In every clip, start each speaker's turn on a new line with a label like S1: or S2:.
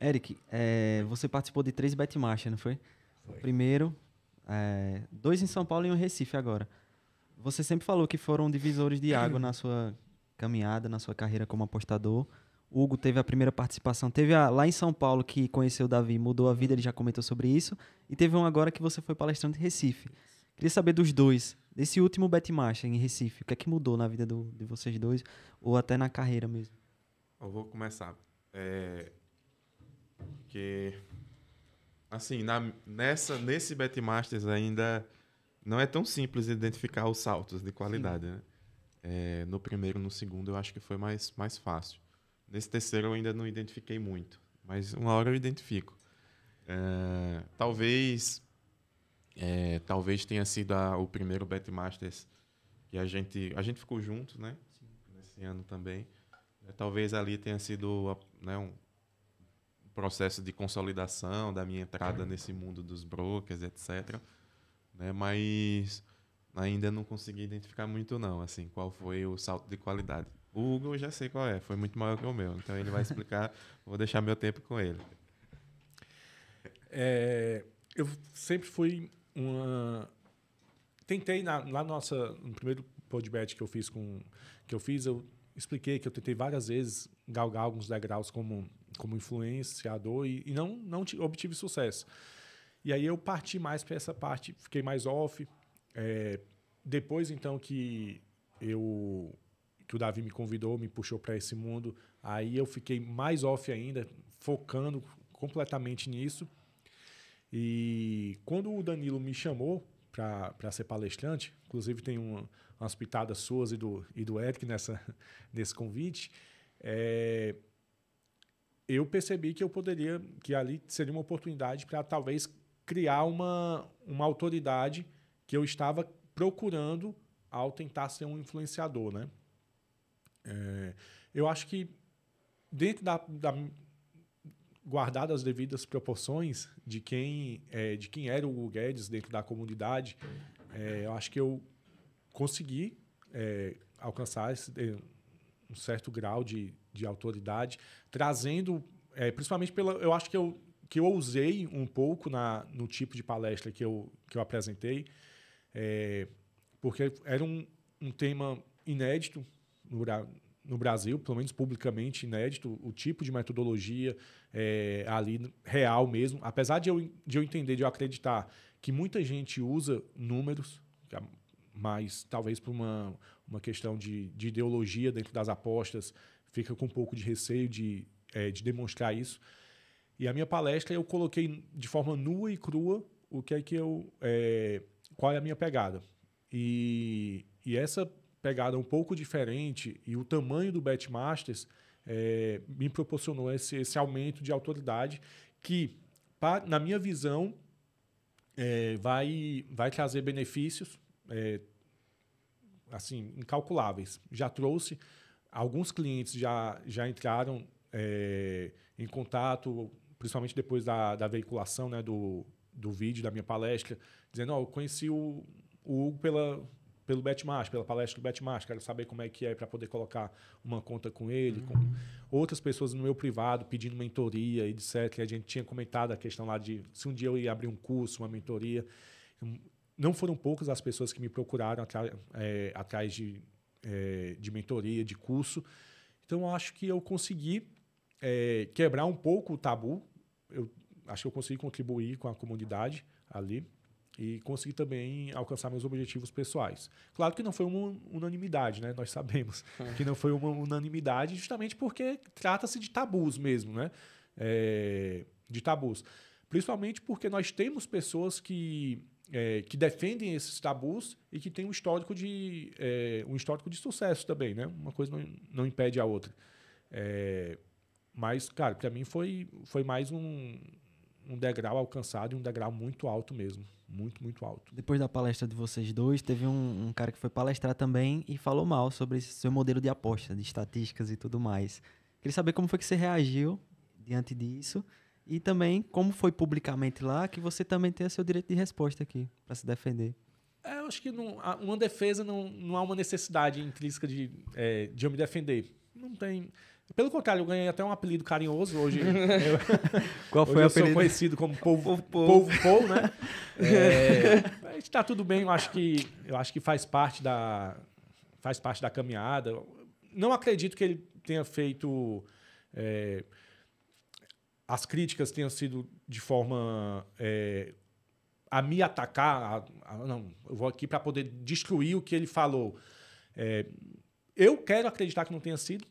S1: Eric, é, você participou de três betmarchas, não foi? foi. primeiro, é, dois em São Paulo e um em Recife agora. Você sempre falou que foram divisores de água na sua caminhada, na sua carreira como apostador. Hugo teve a primeira participação. Teve a, lá em São Paulo que conheceu o Davi, mudou a vida, ele já comentou sobre isso. E teve um agora que você foi palestrante em Recife. Queria saber dos dois, desse último betmarcha em Recife, o que é que mudou na vida do, de vocês dois, ou até na carreira mesmo?
S2: Eu vou começar. É, porque, assim, na, nessa, nesse Betmasters ainda não é tão simples identificar os saltos de qualidade, né? é, no primeiro, no segundo, eu acho que foi mais, mais fácil. Nesse terceiro eu ainda não identifiquei muito, mas uma hora eu identifico. É, talvez é, talvez tenha sido a, o primeiro Betmasters que a gente a gente ficou junto, né? Sim. Nesse ano também. É, talvez ali tenha sido a, né, um, processo de consolidação da minha entrada nesse mundo dos brokers, etc. Né? Mas ainda não consegui identificar muito não, assim, qual foi o salto de qualidade. O Hugo já sei qual é, foi muito maior que o meu, então ele vai explicar, vou deixar meu tempo com ele.
S3: É, eu sempre fui uma tentei na, na nossa no primeiro podcast que eu fiz com que eu fiz eu expliquei que eu tentei várias vezes galgar alguns degraus como, como influenciador e, e não, não obtive sucesso. E aí eu parti mais para essa parte, fiquei mais off. É, depois, então, que eu que o Davi me convidou, me puxou para esse mundo, aí eu fiquei mais off ainda, focando completamente nisso. E quando o Danilo me chamou, para ser palestrante. Inclusive, tem uma, umas pitadas suas e do, e do Eric nessa, nesse convite. É, eu percebi que eu poderia, que ali seria uma oportunidade para talvez criar uma, uma autoridade que eu estava procurando ao tentar ser um influenciador, né? É, eu acho que dentro da, da guardado as devidas proporções de quem, é, de quem era o Hugo Guedes dentro da comunidade, é, eu acho que eu consegui é, alcançar esse, é, um certo grau de, de autoridade, trazendo, é, principalmente pela. Eu acho que eu, que eu ousei um pouco na, no tipo de palestra que eu, que eu apresentei, é, porque era um, um tema inédito no, no Brasil, pelo menos publicamente inédito, o tipo de metodologia é, ali real mesmo. Apesar de eu, de eu entender, de eu acreditar que muita gente usa números, é mas talvez por uma, uma questão de, de ideologia dentro das apostas, fica com um pouco de receio de, é, de demonstrar isso. E a minha palestra eu coloquei de forma nua e crua o que é que eu. É, qual é a minha pegada. E, e essa pegada um pouco diferente e o tamanho do Betmasters é, me proporcionou esse, esse aumento de autoridade que, pra, na minha visão, é, vai, vai trazer benefícios é, assim incalculáveis. Já trouxe alguns clientes já, já entraram é, em contato, principalmente depois da, da veiculação né, do, do vídeo da minha palestra, dizendo: oh, eu conheci o, o Hugo pela pelo Betmash, pela palestra do Betmash, quero saber como é que é para poder colocar uma conta com ele, uhum. com outras pessoas no meu privado pedindo mentoria, e etc. A gente tinha comentado a questão lá de se um dia eu ia abrir um curso, uma mentoria. Não foram poucas as pessoas que me procuraram atra, é, atrás de, é, de mentoria, de curso. Então, eu acho que eu consegui é, quebrar um pouco o tabu. Eu acho que eu consegui contribuir com a comunidade ali e consegui também alcançar meus objetivos pessoais. Claro que não foi uma unanimidade, né? Nós sabemos que não foi uma unanimidade, justamente porque trata-se de tabus mesmo, né? É, de tabus. Principalmente porque nós temos pessoas que, é, que defendem esses tabus e que têm um histórico de, é, um histórico de sucesso também, né? Uma coisa não, não impede a outra. É, mas, cara, para mim foi, foi mais um, um degrau alcançado e um degrau muito alto mesmo. Muito, muito alto.
S1: Depois da palestra de vocês dois, teve um, um cara que foi palestrar também e falou mal sobre esse seu modelo de aposta, de estatísticas e tudo mais. Queria saber como foi que você reagiu diante disso e também como foi publicamente lá que você também tem seu direito de resposta aqui para se defender.
S3: É, eu acho que não, uma defesa não, não há uma necessidade intrínseca de, é, de eu me defender. Não tem. Pelo contrário, eu ganhei até um apelido carinhoso hoje. Eu,
S1: Qual foi hoje o apelido? Eu sou conhecido como Povo Povo, povo, né? é,
S3: está tudo bem, eu acho que eu acho que faz parte da faz parte da caminhada. Não acredito que ele tenha feito é, as críticas tenham sido de forma é, a me atacar, a, a, não, eu vou aqui para poder destruir o que ele falou. É, eu quero acreditar que não tenha sido,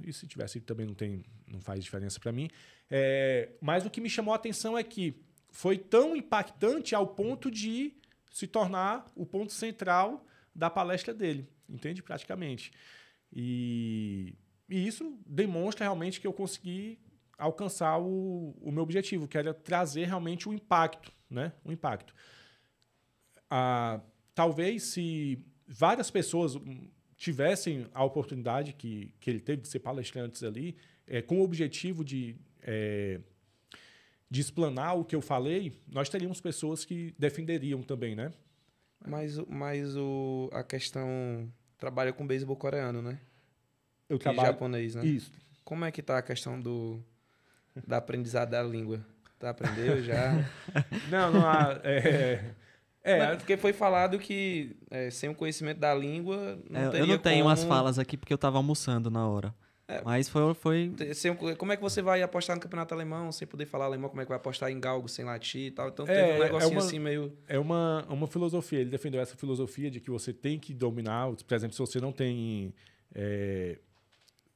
S3: e se tivesse também não, tem, não faz diferença para mim. É, mas o que me chamou a atenção é que foi tão impactante ao ponto de se tornar o ponto central da palestra dele, entende? Praticamente. E, e isso demonstra realmente que eu consegui alcançar o, o meu objetivo, que era trazer realmente o impacto, né? O impacto. Ah, talvez se várias pessoas, tivessem a oportunidade que, que ele teve de ser palestrantes ali, é, com o objetivo de, é, de explanar o que eu falei, nós teríamos pessoas que defenderiam também, né? Mas, mas o, a questão trabalha com beisebol coreano, né?
S2: Eu que trabalho japonês, né? Isso. Como é que tá a questão do da
S1: aprendizado da língua? Tá aprendeu já? não, não há, é,
S2: é, Mas... porque foi falado que é, sem o conhecimento da língua. Não é, eu não tenho como... as falas aqui
S1: porque eu estava almoçando na hora. É, Mas foi. foi... Sem, como é que você vai apostar no campeonato alemão sem poder falar alemão? Como é que vai apostar em galgo sem latir e tal? Então é, um é negocinho é uma, assim meio.
S3: É uma, uma filosofia. Ele defendeu essa filosofia de que você tem que dominar. Por exemplo, se você não tem. É,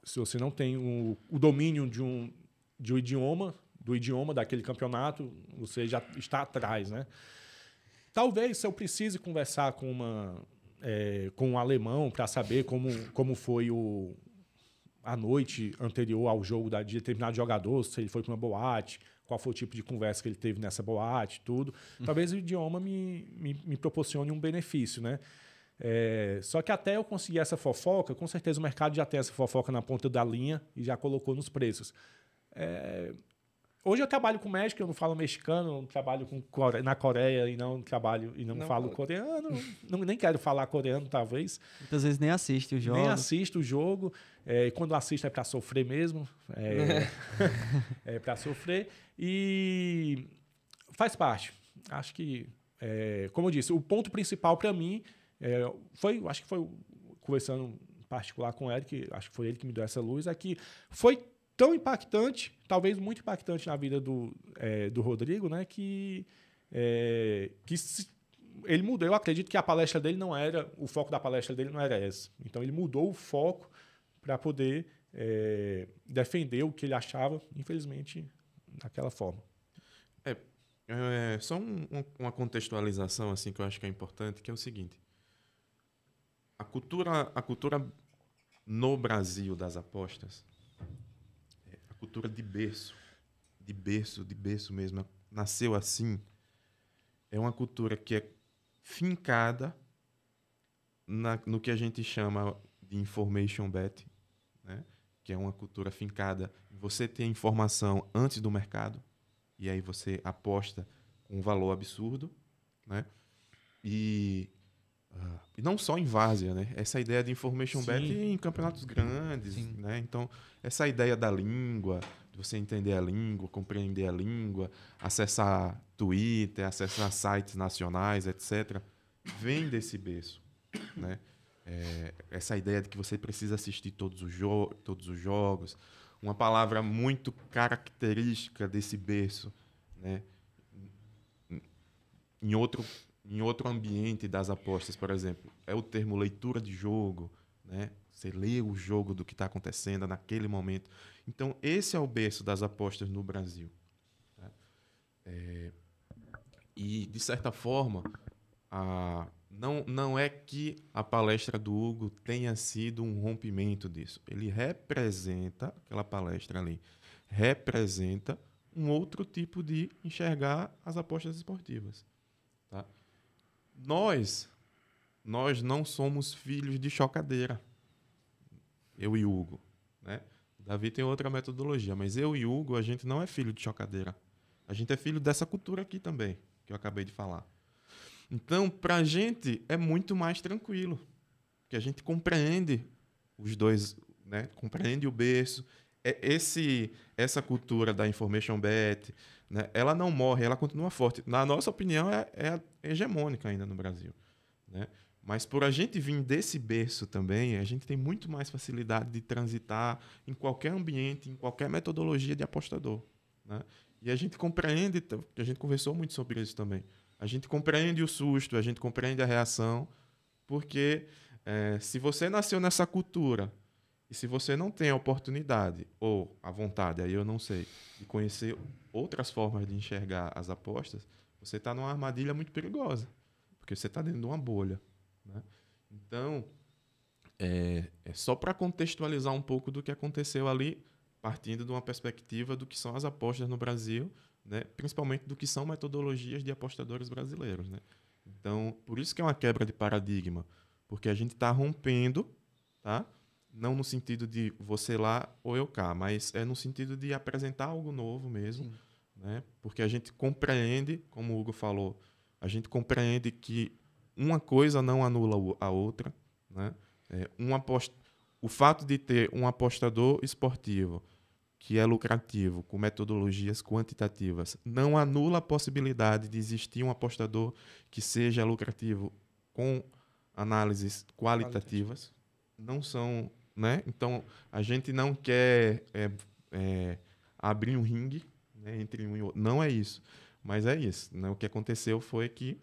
S3: se você não tem um, o domínio de um, de um idioma, do idioma daquele campeonato, você já está atrás, né? Talvez se eu precise conversar com uma é, com um alemão para saber como, como foi o, a noite anterior ao jogo da, de determinado jogador, se ele foi para uma boate, qual foi o tipo de conversa que ele teve nessa boate, tudo. Talvez o idioma me, me, me proporcione um benefício, né? É, só que até eu conseguir essa fofoca, com certeza o mercado já tem essa fofoca na ponta da linha e já colocou nos preços. É, Hoje eu trabalho com México, eu não falo mexicano, Eu trabalho com core... na Coreia e não trabalho e não, não falo pode. coreano, não, nem quero falar coreano talvez. Muitas vezes nem assiste o jogo. Nem assisto o jogo. É, quando assisto é para sofrer mesmo, é, é para sofrer e faz parte. Acho que, é, como eu disse, o ponto principal para mim é, foi, acho que foi conversando particular com o Eric, acho que foi ele que me deu essa luz, é que foi tão impactante, talvez muito impactante na vida do, é, do Rodrigo, né? Que, é, que se, ele mudou. Eu acredito que a palestra dele não era. O foco da palestra dele não era esse. Então ele mudou o foco para poder é, defender o que ele achava, infelizmente, daquela forma.
S2: É, é só um, um, uma contextualização assim que eu acho que é importante, que é o seguinte: a cultura, a cultura no Brasil das apostas cultura de berço, de berço, de berço mesmo, nasceu assim, é uma cultura que é fincada na, no que a gente chama de information bet, né? que é uma cultura fincada. Você tem informação antes do mercado, e aí você aposta com um valor absurdo, né? e ah, e não só em várzea, né? Essa ideia de information Sim. em campeonatos grandes, Sim. né? Então, essa ideia da língua, de você entender a língua, compreender a língua, acessar Twitter, acessar sites nacionais, etc., vem desse berço, né? É, essa ideia de que você precisa assistir todos os, todos os jogos, uma palavra muito característica desse berço, né? Em outro em outro ambiente das apostas, por exemplo, é o termo leitura de jogo, né? Você lê o jogo do que está acontecendo naquele momento. Então, esse é o berço das apostas no Brasil. Tá? É, e, de certa forma, a, não, não é que a palestra do Hugo tenha sido um rompimento disso. Ele representa, aquela palestra ali, representa um outro tipo de enxergar as apostas esportivas. Tá? Nós, nós não somos filhos de chocadeira. Eu e Hugo, né? Davi tem outra metodologia, mas eu e Hugo, a gente não é filho de chocadeira. A gente é filho dessa cultura aqui também, que eu acabei de falar. Então, para a gente é muito mais tranquilo, porque a gente compreende os dois, né? Compreende o berço, é, esse, essa cultura da information bet, né, ela não morre, ela continua forte. Na nossa opinião, é, é hegemônica ainda no Brasil. Né? Mas por a gente vir desse berço também, a gente tem muito mais facilidade de transitar em qualquer ambiente, em qualquer metodologia de apostador. Né? E a gente compreende, a gente conversou muito sobre isso também. A gente compreende o susto, a gente compreende a reação, porque é, se você nasceu nessa cultura e se você não tem a oportunidade ou a vontade, aí eu não sei, de conhecer outras formas de enxergar as apostas, você está numa armadilha muito perigosa, porque você está dentro de uma bolha. Né? Então, é, é só para contextualizar um pouco do que aconteceu ali, partindo de uma perspectiva do que são as apostas no Brasil, né? principalmente do que são metodologias de apostadores brasileiros. Né? Então, por isso que é uma quebra de paradigma, porque a gente está rompendo tá? não no sentido de você lá ou eu cá, mas é no sentido de apresentar algo novo mesmo, né? Porque a gente compreende, como o Hugo falou, a gente compreende que uma coisa não anula a outra, né? É, um apost... O fato de ter um apostador esportivo que é lucrativo com metodologias quantitativas não anula a possibilidade de existir um apostador que seja lucrativo com análises qualitativas. qualitativas. Não são né? Então, a gente não quer é, é, abrir um ringue né, entre um e outro. Não é isso. Mas é isso. Né? O que aconteceu foi que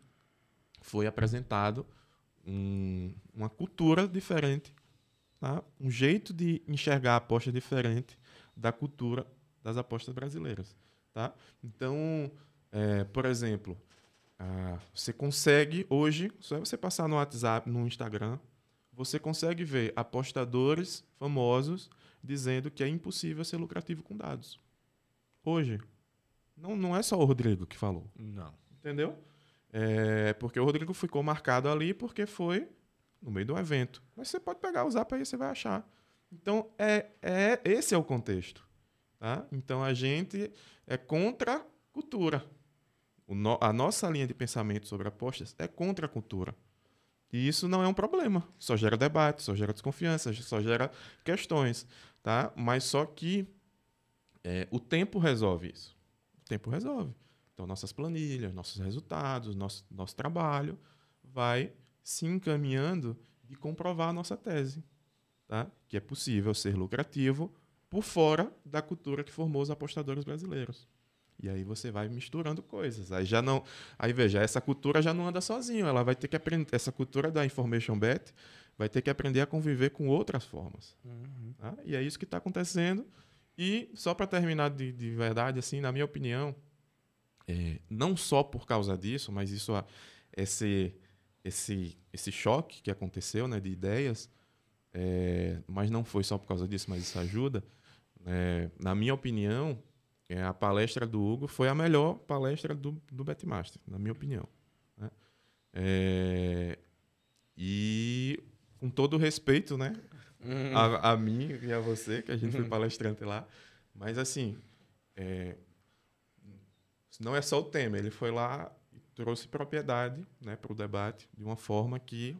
S2: foi apresentado um, uma cultura diferente, tá? um jeito de enxergar a aposta diferente da cultura das apostas brasileiras. Tá? Então, é, por exemplo, ah, você consegue hoje, só é você passar no WhatsApp, no Instagram, você consegue ver apostadores famosos dizendo que é impossível ser lucrativo com dados. Hoje. Não, não é só o Rodrigo que falou. Não. Entendeu? É porque o Rodrigo ficou marcado ali porque foi no meio de um evento. Mas você pode pegar o zap aí você vai achar. Então, é, é esse é o contexto. Tá? Então, a gente é contra a cultura. No, a nossa linha de pensamento sobre apostas é contra a cultura. E isso não é um problema. Só gera debate, só gera desconfiança, só gera questões, tá? Mas só que é, o tempo resolve isso. O tempo resolve. Então, nossas planilhas, nossos resultados, nosso, nosso trabalho vai se encaminhando e comprovar a nossa tese, tá? que é possível ser lucrativo por fora da cultura que formou os apostadores brasileiros. E aí você vai misturando coisas. Aí já não, aí veja, essa cultura já não anda sozinho, ela vai ter que aprender essa cultura da information bet, vai ter que aprender a conviver com outras formas. Uhum. Tá? E é isso que está acontecendo. E só para terminar de, de, verdade, assim, na minha opinião, é, não só por causa disso, mas isso, esse, esse, esse choque que aconteceu, né, de ideias, é, mas não foi só por causa disso, mas isso ajuda. É, na minha opinião, é, a palestra do Hugo foi a melhor palestra do, do Betmaster, na minha opinião. Né? É, e com todo respeito, né? Hum. A, a, mim e a você, que a gente foi hum. palestrante lá. Mas assim, é, não é só o tema. Ele foi lá e trouxe propriedade né, para o debate de uma forma que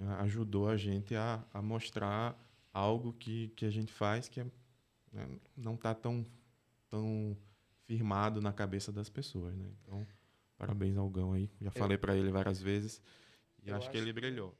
S2: né, ajudou a gente a, a mostrar algo que, que a gente faz que é, né, não está tão tão firmado na cabeça das pessoas, né? Então, parabéns ao Gão aí. Já falei para ele várias vezes e acho, acho que ele brilhou.